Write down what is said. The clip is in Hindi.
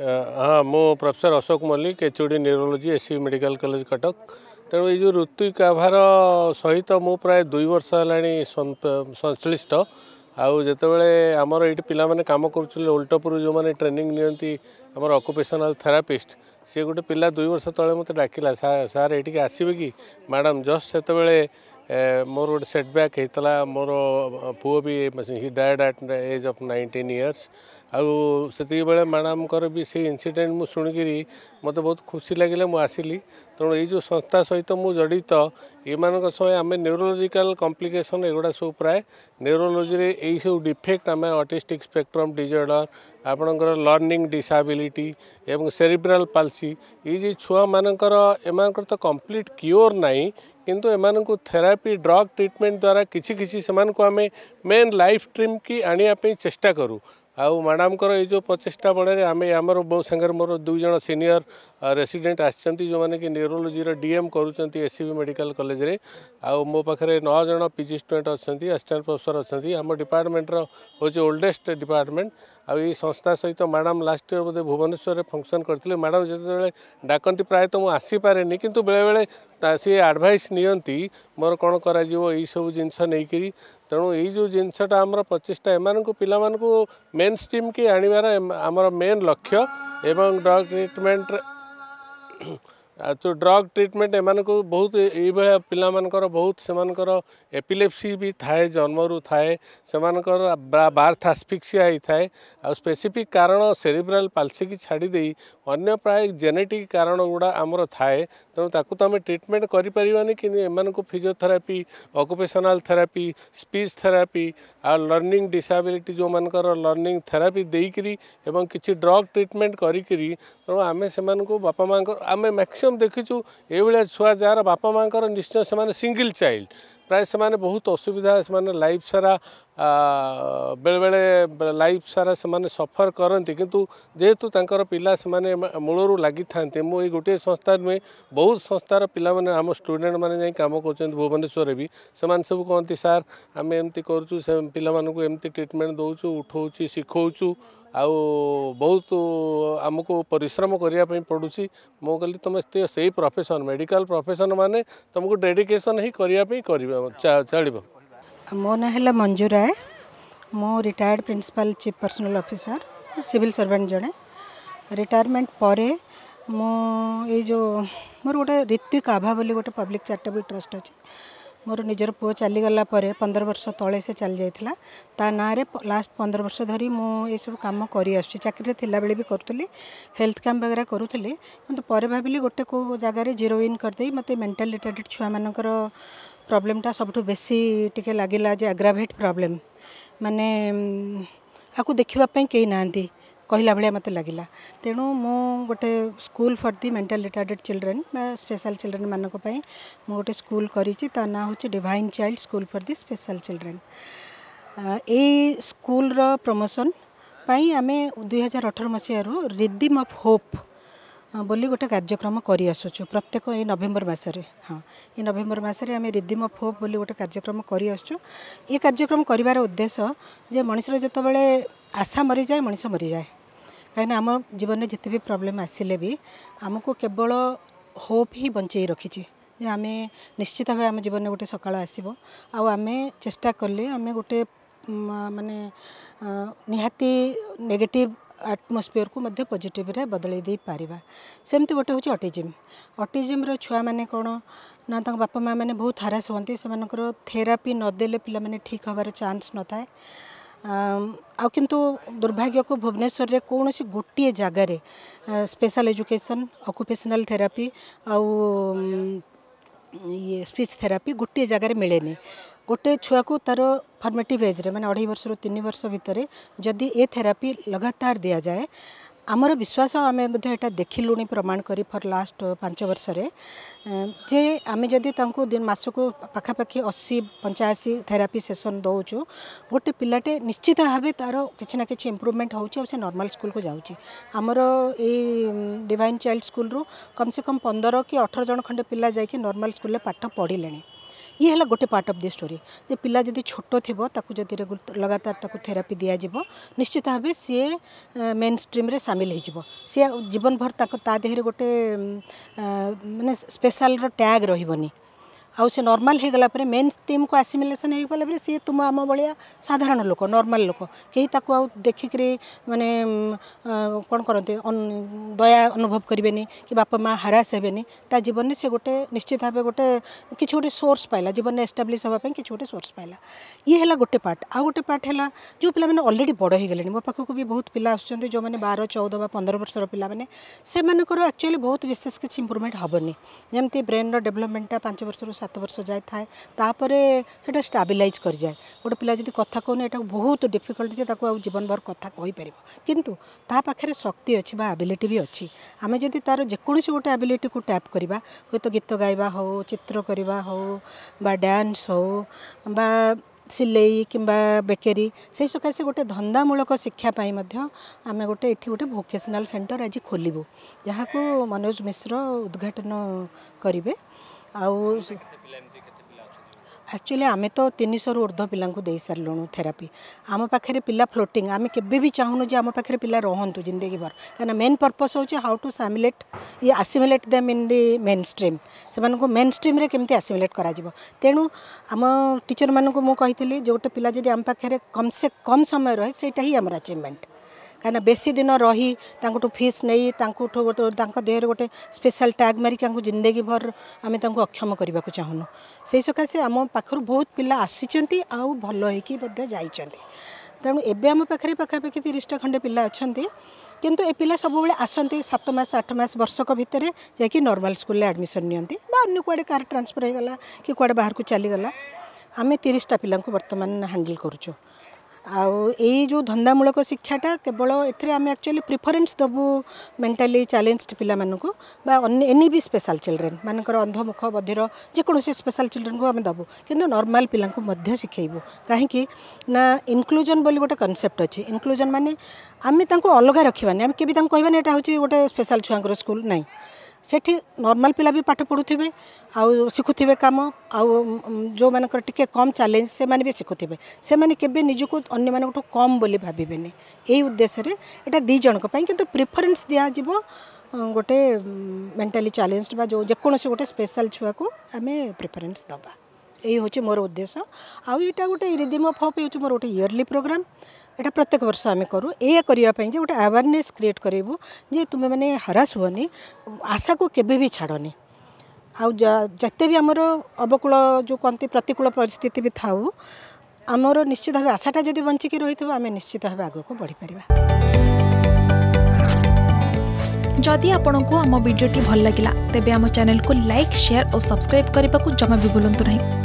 हाँ मु professor Ashok Mallik H D neurology S medical college Cuttack ତେଣୁ ଏଇ ଯେଉଁ ଋତୁକ ଆଭାର ସହିତ ମୁଁ ପ୍ରାୟ ଦୁଇ ବର୍ଷ ହେଲାଣି ସଂଶ୍ଳିଷ୍ଟ ଆଉ ଯେତେବେଳେ ଆମର ଏଇଠି ପିଲାମାନେ କାମ କରୁଥିଲେ ଓଲଟପୁରରୁ ଯେଉଁମାନେ ଟ୍ରେନିଂ ନିଅନ୍ତି ଆମର ଅକୁପେସନାଲ୍ ଥେରାପିଷ୍ଟ ସିଏ ଗୋଟେ ପିଲା ଦୁଇ ବର୍ଷ ତଳେ ମୋତେ ଡାକିଲା ସାର୍ ଏଇଠିକି ଆସିବେ କି ମ୍ୟାଡ଼ାମ୍ ଜଷ୍ଟ ସେତେବେଳେ ମୋର ଗୋଟେ ସେଟବ୍ୟାକ୍ ହେଇଥିଲା ମୋର ପୁଅ ବି he died at age of nineteen years ଆଉ ସେତିକିବେଳେ ମ୍ୟାଡ଼ାମଙ୍କର ବି ସେଇ ଇନସିଡେଣ୍ଟ ମୁଁ ଶୁଣିକିରି ମୋତେ ବହୁତ ଖୁସି ଲାଗିଲା ମୁଁ ଆସିଲି ତେଣୁ ଏଇ ଯେଉଁ ସଂସ୍ଥା ସହିତ ମୁଁ ଜଡ଼ିତ ଏମାନଙ୍କ ସହ ଆମେ ନ୍ୟୁରୋଲୋଜିକାଲ କମ୍ପ୍ଲିକେସନ୍ ଏଗୁଡ଼ା ସବୁ ପ୍ରାୟ ନ୍ୟୁରୋଲୋଜିରେ ଏଇସବୁ ଡିଫେକ୍ଟ ଆମେ ଅଟିଷ୍ଟିକ୍ ସ୍ପେକ୍ଟ୍ରମ୍ ଡିଜର୍ଡ଼ର ଆପଣଙ୍କର ଲର୍ଣ୍ଣିଂ ଡିସାବିଲିଟି ଏବଂ ସେରିବ୍ରାଲ ପାଲସି ଏଇ ଯେଉଁ ଛୁଆମାନଙ୍କର ଏମାନଙ୍କର ତ କମ୍ପ୍ଲିଟ୍ କ୍ୟୁର୍ ନାହିଁ किंतु एमं थेरापी ड्रग ट्रिटमेंट द्वारा किसी किसी से आम मेन लाइफ स्ट्रीम की आने चेस्टा करूँ आउ मैडम यो प्रचेषा आम सागर मोर दुईज सिनियर रेसीडेट आज मैंने न्यूरोलोजी डीएम करुँच एस सी मेडिकल कलेज मो पाखे नौज पिजी स्टूडेंट अच्छा आसीस्टाट प्रोफेसर अच्छा आम डिपार्टमेंटर हूँ ओल्डेस्ट डिपार्टमेंट आई संस्था सहित मैडम लास्ट इयर बोधे भुवनेश्वर फंक्शन करते मैडम जिते डाकती प्रायत मुझे आसीपे कि बेले बेले सी आडभाइस नि मोर कौन कर सब जिनस नहीं तेणु यो जिनसटा आम प्रचेषा एम को मेन स्ट्रीम की आणवार आमर मेन लक्ष्य एवं ड्रग ट्रिटमेंट जो ड्रग ट्रिटमेंट एम को बहुत ये पिला मान बहुत से एपिलेप्सी भी थाए जन्म रु थाए से बार्थ आसफिक्सी थाए स्पेसीफिक कारण सेरिब्राल पालसिक छाड़दे अगर प्राय जेनेटिक कारण गुड़ा आमर थाए तेणु तो ट्रिटमेंट करें कि physiotherapy occupational therapy speech therapy आ लर्णिंग डिसबिलिटी जो मान लर्णिंग थेरापी देकर किसी ड्रग ट्रिटमेंट करें बापा माँ आम मैक्सीम मैक्सीम देखीचु ये छुआ जार बापा माँ निश्चय से चाइल्ड प्राय से बहुत असुविधा से लाइफ सारा ବେଳେବେଳେ ଲାଇଫ୍ ସାରା ସେମାନେ ସଫର୍ କରନ୍ତି କିନ୍ତୁ ଯେହେତୁ ତାଙ୍କର ପିଲା ସେମାନେ ମୂଳରୁ ଲାଗିଥାନ୍ତି ମୁଁ ଏଇ ଗୋଟିଏ ସଂସ୍ଥା ନୁହେଁ ବହୁତ ସଂସ୍ଥାର ପିଲାମାନେ ଆମ ଷ୍ଟୁଡ଼େଣ୍ଟମାନେ ଯାଇ କାମ କରୁଛନ୍ତି ଭୁବନେଶ୍ୱରରେ ବି ସେମାନେ ସବୁ କହନ୍ତି ସାର୍ ଆମେ ଏମିତି କରୁଛୁ ସେ ପିଲାମାନଙ୍କୁ ଏମିତି ଟ୍ରିଟମେଣ୍ଟ ଦେଉଛୁ ଉଠଉଛୁ ଶିଖଉଛୁ ଆଉ ବହୁତ ଆମକୁ ପରିଶ୍ରମ କରିବା ପାଇଁ ପଡ଼ୁଛି ମୁଁ କହିଲି ତୁମେ ସେଇ ପ୍ରଫେସନ୍ ମେଡ଼ିକାଲ ପ୍ରଫେସନ୍ ମାନେ ତୁମକୁ ଡେଡିକେସନ୍ ହିଁ କରିବା ପାଇଁ କରିବ ଚଳିବ ମୋ ନାଁ ହେଲା ମଞ୍ଜୁ ରାୟ ମୁଁ retired principal chief personal officer civil servant ଜଣେ ରିଟାୟାରମେଣ୍ଟ ପରେ ମୁଁ ଏଇ ଯେଉଁ ମୋର ଗୋଟେ ଋତ୍ୱିକ ଆଭା ବୋଲି ଗୋଟେ ପବ୍ଲିକ୍ ଚାରିଟେବଲ୍ ଟ୍ରଷ୍ଟ ଅଛି ମୋର ନିଜର ପୁଅ ଚାଲିଗଲା ପରେ ପନ୍ଦର ବର୍ଷ ତଳେ ସେ ଚାଲିଯାଇଥିଲା ତା ନାଁରେ ଲାଷ୍ଟ ପନ୍ଦର ବର୍ଷ ଧରି ମୁଁ ଏସବୁ କାମ କରିଆସୁଛି ଚାକିରିରେ ଥିଲାବେଳେ ବି କରୁଥିଲି ହେଲ୍ଥ କ୍ୟାମ୍ପ ବଗେରା କରୁଥିଲି କିନ୍ତୁ ପରେ ଭାବିଲି ଗୋଟେ କେଉଁ ଜାଗାରେ ଜିରୋ ଇନ୍ କରିଦେଇ ମୋତେ ମେଣ୍ଟାଲ ରିଟାର୍ଟେଡ଼ ଛୁଆମାନଙ୍କର प्रोब्लेमटा सब बेसी टी लगे आग्राभेट प्रोब्लेम मानने आपको देखापी कई ना कहला भाया मतलब लगला तेणु मु गोटे school for the mental retarded children special children मानक मुझे गोटे स्कूल करा ना हूँ divine child school for the special children ये स्कूल रो प्रमोशन आम दुई हजार अठर मसीह रिदिम अफ होप बोली गोटे कार्यक्रम गरिसुछु प्रत्येक ए नभेम्बर मासे है नभेम्बर मासे रिदिम अफ बोली गोटे कार्यक्रम गरिआसु ए कार्यक्रम गरेर उद्देश्य मनिष र जति बेला आशा मरिजाए मनिस मरिए कहीँ आम जीवन जति प्रोब्लम आसलेबि आमकु केवल होप ही बञ्च रखि जे आमे निश्चित भाइ आम जीवन गए साल आस चेष्टा कले आम गा मिति नेगेटिभ ଆଟମସ୍ଫିୟରକୁ ମଧ୍ୟ ପଜିଟିଭରେ ବଦଳେଇ ଦେଇପାରିବା ସେମିତି ଗୋଟେ ହେଉଛି ଅଟିଜିମ୍ ଅଟିଜିମ୍ର ଛୁଆମାନେ କ'ଣ ନା ତାଙ୍କ ବାପା ମାଆମାନେ ବହୁତ ହାରାସ ହୁଅନ୍ତି ସେମାନଙ୍କର ଥେରାପି ନଦେଲେ ପିଲାମାନେ ଠିକ୍ ହେବାର ଚାନ୍ସ ନଥାଏ ଆଉ କିନ୍ତୁ ଦୁର୍ଭାଗ୍ୟକୁ ଭୁବନେଶ୍ୱରରେ କୌଣସି ଗୋଟିଏ ଜାଗାରେ ସ୍ପେଶାଲ ଏଜୁକେସନ୍ ଅକୁପେସନାଲ୍ ଥେରାପି ଆଉ ये स्पीच थेरापी गोटे जगार मिले गोटे छुआ को तार फर्मेटिव एज्रे मैंने अढ़ई वर्ष रू तीन वर्ष भितर जदि ए थेरापी लगातार दि जाए ଆମର ବିଶ୍ୱାସ ଆମେ ବୋଧେ ଏଇଟା ଦେଖିଲୁଣି ପ୍ରମାଣ କରି ଫର୍ ଲାଷ୍ଟ ପାଞ୍ଚ ବର୍ଷରେ ଯେ ଆମେ ଯଦି ତାଙ୍କୁ ମାସକୁ ପାଖାପାଖି ଅଶୀ ପଞ୍ଚାଅଶୀ ଥେରାପି ସେସନ୍ ଦେଉଛୁ ଗୋଟେ ପିଲାଟେ ନିଶ୍ଚିତ ଭାବେ ତା'ର କିଛି ନା କିଛି ଇମ୍ପ୍ରୁଭମେଣ୍ଟ ହେଉଛି ଆଉ ସେ ନର୍ମାଲ ସ୍କୁଲକୁ ଯାଉଛି ଆମର ଏଇ ଡିଭାଇନ୍ ଚାଇଲ୍ଡ ସ୍କୁଲରୁ କମ୍ ସେ କମ୍ ପନ୍ଦର କି ଅଠର ଜଣ ଖଣ୍ଡେ ପିଲା ଯାଇକି ନର୍ମାଲ ସ୍କୁଲରେ ପାଠ ପଢ଼ିଲେଣି गोटे इह होला पट अफ् दिोरी पिजा छोटो थियो तर लगातार त थेरापि दिश्चित भावे सिए मेन स्ट्रिम भर हुवनभर गोटे गए स्पेसल ट्याग र आउ से नर्माल हो गलापर मेन टीम को आसिमिलेसन हो गला सी तुम आम भाया साधारण लोक नर्माल लोक कहीं ताको आ देखिक मानने कौन करते दया अनुभव करेन कि बापा माँ हरास हे ता जीवन से गोटे निश्चित भाव गोटे कि गोटे सोर्स पाला जीवन में एस्टाब्लीश हाँप कि गोटे सोर्स पाला ये है गोटे पार्ट आउ गोटे पार्ट है जो पे अलरेडी बड़ हो गले मो पाखक भी बहुत पिला आसुच्च जो मैंने बार चौदह व पंद्रह वर्ष पाने से मैं एक्चुअली बहुत विशेष किसी इम्प्रुवमेंट हेनी जमी ब्रेन रेवलपमेंटा पांच वर्ष रू सा সাত বর্ষ যায় থাকে তাপরে সেটা স্টাবিলাইজ করে গোটে পিলা যদি কথা কৌনি এটা বহুত ডিফিকল্ট যে তাকে জীবনভর কথা কইপার কিন্তু তা পাখে শক্তি অছি বা আবিলিটি বি অছি আমি যদি তার যেকোন গোটে আবিলিটি কু ট্যাপ করা হয়তো গীত গাইবা হো চিত্র করা হো বা ড্যান্স হো বা ସିଲେଇ କିମ୍ବା ବେକେରୀ ସେହି ସକାଶେ ଗୋଟେ ଧନ୍ଦାମୂଳକ ଶିକ୍ଷା ପାଇଁ ମଧ୍ୟ ଆମେ ଗୋଟେ ଏଠି ଗୋଟେ ଭୋକେସନାଲ୍ ସେଣ୍ଟର ଆଜି ଖୋଲିବୁ ଯାହାକୁ ମନୋଜ ମିଶ୍ର ଉଦ୍ଘାଟନ କରିବେ ଆଉ ଆକ୍ଚୁଆଲି ଆମେ ତ ତିନିଶହରୁ ଉର୍ଦ୍ଧ୍ୱ ପିଲାଙ୍କୁ ଦେଇସାରିଲୁଣୁ ଥେରାପି ଆମ ପାଖରେ ପିଲା ଫ୍ଲୋଟିଂ ଆମେ କେବେ ବି ଚାହୁଁନୁ ଯେ ଆମ ପାଖରେ ପିଲା ରହନ୍ତୁ ଜିନ୍ଦଗୀ ଭର କାହିଁକିନା ମେନ୍ ପର୍ପଜ୍ ହେଉଛି ହାଉ ଟୁ ସାମିଲେଟ୍ ଇ assimilate them in the mainstream ସେମାନଙ୍କୁ ମେନ୍ ଷ୍ଟ୍ରିମ୍ରେ କେମିତି ଆସିମିଲେଟ୍ କରାଯିବ ତେଣୁ ଆମ ଟିଚର୍ମାନଙ୍କୁ ମୁଁ କହିଥିଲି ଯେଉଁଟା ପିଲା ଯଦି ଆମ ପାଖରେ କମ୍ ସେ କମ୍ ସମୟ ରହେ ସେଇଟା ହିଁ ଆମର ଆଚିଭମେଣ୍ଟ କାହିଁକିନା ବେଶୀ ଦିନ ରହି ତାଙ୍କଠୁ ଫିସ୍ ନେଇ ତାଙ୍କଠୁ ଗୋଟେ ତାଙ୍କ ଦେହରେ ଗୋଟେ ସ୍ପେଶାଲ ଟ୍ୟାଗ୍ ମାରିକି ତାଙ୍କୁ ଜିନ୍ଦଗୀ ଭର ଆମେ ତାଙ୍କୁ ଅକ୍ଷମ କରିବାକୁ ଚାହୁଁନୁ ସେଇ ସକାଶେ ଆମ ପାଖରୁ ବହୁତ ପିଲା ଆସିଛନ୍ତି ଆଉ ଭଲ ହେଇକି ମଧ୍ୟ ଯାଇଛନ୍ତି ତେଣୁ ଏବେ ଆମ ପାଖରେ ପାଖାପାଖି ତିରିଶଟା ଖଣ୍ଡେ ପିଲା ଅଛନ୍ତି କିନ୍ତୁ ଏ ପିଲା ସବୁବେଳେ ଆସନ୍ତି ସାତ ମାସ ଆଠ ମାସ ବର୍ଷକ ଭିତରେ ଯାଇକି ନର୍ମାଲ ସ୍କୁଲରେ ଆଡ଼ମିସନ୍ ନିଅନ୍ତି ବା ଅନ୍ୟ କୁଆଡ଼େ କାହାର ଟ୍ରାନ୍ସଫର୍ ହୋଇଗଲା କି କୁଆଡ଼େ ବାହାରକୁ ଚାଲିଗଲା ଆମେ ତିରିଶଟା ପିଲାଙ୍କୁ ବର୍ତ୍ତମାନ ହ୍ୟାଣ୍ଡେଲ୍ କରୁଛୁ ଆଉ ଏଇ ଯେଉଁ ଧନ୍ଦାମୂଳକ ଶିକ୍ଷାଟା କେବଳ ଏଥିରେ ଆମେ ଆକ୍ଚୁଆଲି ପ୍ରିଫରେନ୍ସ ଦେବୁ ମେଣ୍ଟାଲି ଚ୍ୟାଲେଞ୍ଜଡ୍ ପିଲାମାନଙ୍କୁ ବା ଏନି ବି ସ୍ପେଶାଲ୍ ଚିଲଡ୍ରେନ୍ ମାନଙ୍କର ଅନ୍ଧମୁଖ ବଧିର ଯେକୌଣସି ସ୍ପେଶାଲ୍ ଚିଲଡ୍ରେନ୍କୁ ଆମେ ଦେବୁ କିନ୍ତୁ ନର୍ମାଲ୍ ପିଲାଙ୍କୁ ମଧ୍ୟ ଶିଖେଇବୁ କାହିଁକି ନା ଇନକ୍ଲୁଜନ୍ ବୋଲି ଗୋଟେ କନସେପ୍ଟ ଅଛି ଇନକ୍ଲୁଜନ୍ ମାନେ ଆମେ ତାଙ୍କୁ ଅଲଗା ରଖିବାନି ଆମେ କେବେ ତାଙ୍କୁ କହିବାନି ଏଇଟା ହେଉଛି ଗୋଟେ ସ୍ପେଶାଲ୍ ଛୁଆଙ୍କର ସ୍କୁଲ୍ ନାହିଁ ସେଠି ନର୍ମାଲ୍ ପିଲା ବି ପାଠ ପଢ଼ୁଥିବେ ଆଉ ଶିଖୁଥିବେ କାମ ଆଉ ଯେଉଁମାନଙ୍କର ଟିକେ କମ୍ ଚ୍ୟାଲେଞ୍ଜ ସେମାନେ ବି ଶିଖୁଥିବେ ସେମାନେ କେବେ ନିଜକୁ ଅନ୍ୟମାନଙ୍କଠୁ କମ୍ ବୋଲି ଭାବିବେନି ଏଇ ଉଦ୍ଦେଶ୍ୟରେ ଏଇଟା ଦୁଇ ଜଣଙ୍କ ପାଇଁ କିନ୍ତୁ ପ୍ରିଫରେନ୍ସ ଦିଆଯିବ ଗୋଟେ ମେଣ୍ଟାଲି ଚ୍ୟାଲେଞ୍ଜଡ୍ ବା ଯେଉଁ ଯେକୌଣସି ଗୋଟେ ସ୍ପେଶାଲ୍ ଛୁଆକୁ ଆମେ ପ୍ରିଫରେନ୍ସ ଦେବା ଏଇ ହେଉଛି ମୋର ଉଦ୍ଦେଶ୍ୟ ଆଉ ଏଇଟା ଗୋଟେ ରିଦିମ୍ ଅଫ୍ ହପ୍ ହେଉଛି ମୋର ଗୋଟେ ଇୟର୍ଲି ପ୍ରୋଗ୍ରାମ୍ এটা প্রত্যেক বছর আমি करू এই করিয়া পাই যে একটা অ্যাওয়ারনেস ক্রিয়েট করিবো যে তুমি মানে হরাস হোনে আশা কো কেবেবি ছাডোনে আউ জেতেবি আমরো অবকুড় জোকন্তি প্রতিকূল পরিস্থিতি বি থাউ আমরো নিশ্চিতভাবে আশাটা যদি বஞ்சி কি রইতো আমি নিশ্চিতভাবে আগো কো বড়ি পারিবা যদি আপনক হামো ভিডিওটি ভাল লাগিলা তেবে হামো চ্যানেল কো লাইক শেয়ার অ সাবস্ক্রাইব করিবা কো জমাবি বুলন্তো নাই